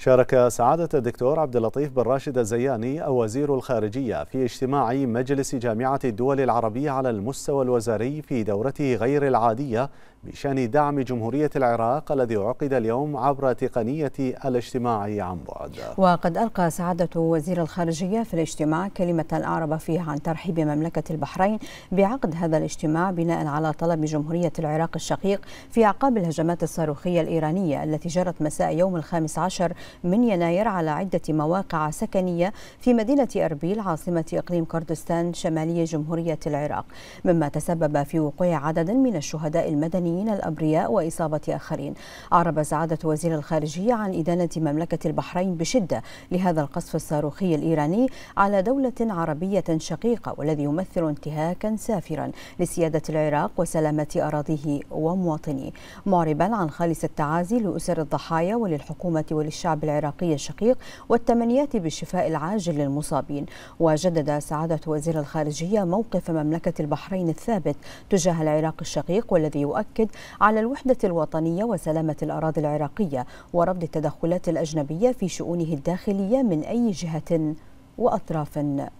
شارك سعادة الدكتور عبد اللطيف بن راشد الزياني وزير الخارجية في اجتماع مجلس جامعة الدول العربية على المستوى الوزاري في دورته غير العادية بشان دعم جمهورية العراق الذي عقد اليوم عبر تقنية الاجتماع عن بعد وقد ألقى سعادة وزير الخارجية في الاجتماع كلمة أعرب فيها عن ترحيب مملكة البحرين بعقد هذا الاجتماع بناء على طلب جمهورية العراق الشقيق في أعقاب الهجمات الصاروخية الإيرانية التي جرت مساء يوم الخامس عشر من يناير على عدة مواقع سكنية في مدينة أربيل عاصمة إقليم كردستان شمالي جمهورية العراق مما تسبب في وقوع عدد من الشهداء المدنيين المدنيين الأبرياء وإصابة آخرين أعرب سعادة وزير الخارجية عن إدانة مملكة البحرين بشدة لهذا القصف الصاروخي الإيراني على دولة عربية شقيقة والذي يمثل انتهاكا سافرا لسيادة العراق وسلامة أراضيه ومواطنيه معربا عن خالص التعازي لأسر الضحايا وللحكومة وللشعب العراقي الشقيق والتمنيات بالشفاء العاجل للمصابين وجدد سعادة وزير الخارجية موقف مملكة البحرين الثابت تجاه العراق الشقيق والذي يؤكد المؤكد على الوحدة الوطنية وسلامة الأراضي العراقية ورفض التدخلات الأجنبية في شؤونه الداخلية من أي جهة وأطراف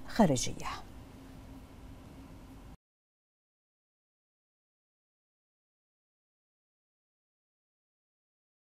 خارجية